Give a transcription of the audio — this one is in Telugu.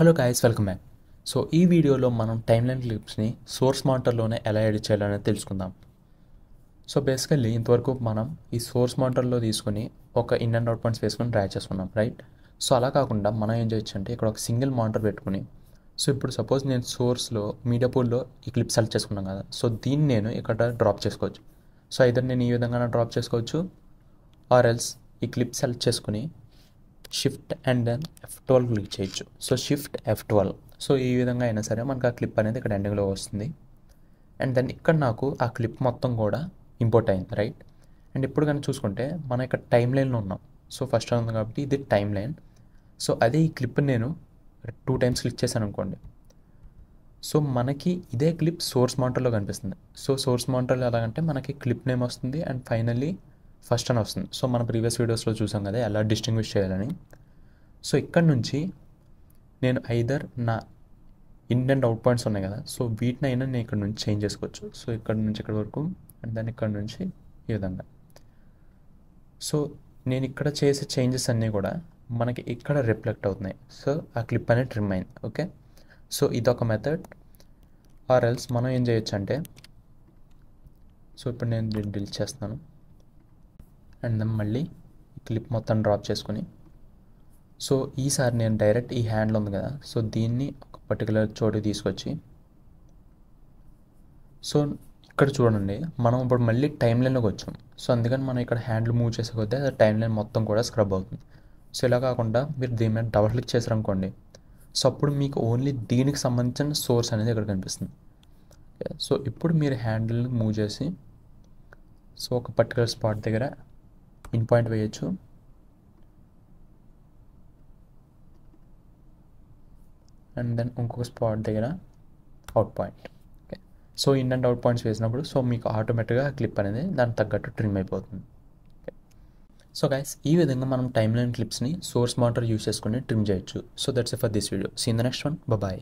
hello guys welcome back so ఈ వీడియోలో మనం టైమ్ లైన్ క్లిప్స్ని సోర్స్ మాంటర్లోనే ఎలా ఎడిట్ చేయాలనేది తెలుసుకుందాం సో బేసికల్లీ ఇంతవరకు మనం ఈ సోర్స్ మాంటర్లో తీసుకుని ఒక ఇన్ అండ్ అవుట్ పాయింట్స్ వేసుకొని ట్రాక్ చేసుకున్నాం రైట్ సో అలా కాకుండా మనం ఏం చేయొచ్చు అంటే ఇక్కడ ఒక సింగిల్ మాంటర్ పెట్టుకుని సో ఇప్పుడు సపోజ్ నేను సోర్స్లో మీడియా పూల్లో ఈ క్లిప్ సెలెక్ట్ చేసుకున్నాను కదా సో దీన్ని నేను ఇక్కడ డ్రాప్ చేసుకోవచ్చు సో ఇద్దరు నేను ఈ విధంగా డ్రాప్ చేసుకోవచ్చు ఆర్ ఎల్స్ ఈ క్లిప్ సెలెక్ట్ చేసుకుని shift and then F twelve click చేయొచ్చు so shift F twelve so ఈ విధంగా అయినా సరే మనకు ఆ క్లిప్ అనేది ఇక్కడ ఎండింగ్లో వస్తుంది అండ్ దెన్ ఇక్కడ నాకు ఆ క్లిప్ మొత్తం కూడా ఇంపోర్ట్ అయింది రైట్ అండ్ ఇప్పుడు కానీ చూసుకుంటే మనం ఇక్కడ టైం లైన్లో ఉన్నాం సో ఫస్ట్ ఉంది కాబట్టి ఇది టైం లైన్ సో అదే ఈ క్లిప్ నేను టూ టైమ్స్ క్లిక్ చేశాను అనుకోండి సో మనకి ఇదే క్లిప్ సోర్స్ మానిటర్లో కనిపిస్తుంది సో సోర్స్ మానిటర్లో ఎలాగంటే మనకి క్లిప్ నేమ్ వస్తుంది అండ్ ఫైనల్లీ ఫస్ట్ అని వస్తుంది సో మన ప్రీవియస్ వీడియోస్లో చూసాం కదా ఎలా డిస్టింగ్విష్ చేయాలని సో ఇక్కడ నుంచి నేను ఐదర్ నా ఇన్ అండ్ అవుట్ పాయింట్స్ ఉన్నాయి కదా సో వీటినైనా నేను ఇక్కడ నుంచి చేంజ్ చేసుకోవచ్చు సో ఇక్కడ నుంచి ఇక్కడ వరకు అండ్ దాని ఇక్కడ నుంచి ఈ విధంగా సో నేను ఇక్కడ చేసే చేంజెస్ అన్నీ కూడా మనకి ఇక్కడ రిఫ్లెక్ట్ అవుతున్నాయి సో ఆ క్లిప్ అనేది ట్రిమ్ అయింది ఓకే సో ఇదొక మెథడ్ ఆర్ ఎల్స్ మనం ఏం చేయొచ్చు అంటే సో ఇప్పుడు నేను డిలీట్ చేస్తాను అండ్ దెన్ మళ్ళీ క్లిప్ మొత్తం డ్రాప్ చేసుకుని సో ఈసారి నేను డైరెక్ట్ ఈ హ్యాండ్ ఉంది కదా సో దీన్ని ఒక పర్టికులర్ చోటు తీసుకొచ్చి సో ఇక్కడ చూడండి మనం ఇప్పుడు మళ్ళీ టైం లైన్లోకి వచ్చాం సో అందుకని మనం ఇక్కడ హ్యాండ్లు మూవ్ చేసే కొద్దీ అది టైం లైన్ మొత్తం కూడా స్క్రబ్ అవుతుంది సో ఇలా కాకుండా మీరు దీని మీద డబల్ క్లిక్ చేశారనుకోండి సో అప్పుడు మీకు ఓన్లీ దీనికి సంబంధించిన సోర్స్ అనేది ఇక్కడ కనిపిస్తుంది సో ఇప్పుడు మీరు హ్యాండిల్ని మూవ్ చేసి సో ఒక పర్టికులర్ స్పాట్ దగ్గర పిన్ పాయింట్ వేయచ్చు అండ్ దెన్ ఇంకొక స్పాట్ దగ్గర out point okay so in and out points వేసినప్పుడు సో మీకు ఆటోమేటిక్గా క్లిప్ అనేది దానికి తగ్గట్టు ట్రిమ్ అయిపోతుంది సో గైస్ ఈ విధంగా మనం టైమ్ లైన్ క్లిప్స్ని సోర్స్ మానిటర్ యూస్ చేసుకుని ట్రిమ్ చేయొచ్చు so that's for this video see the next one bye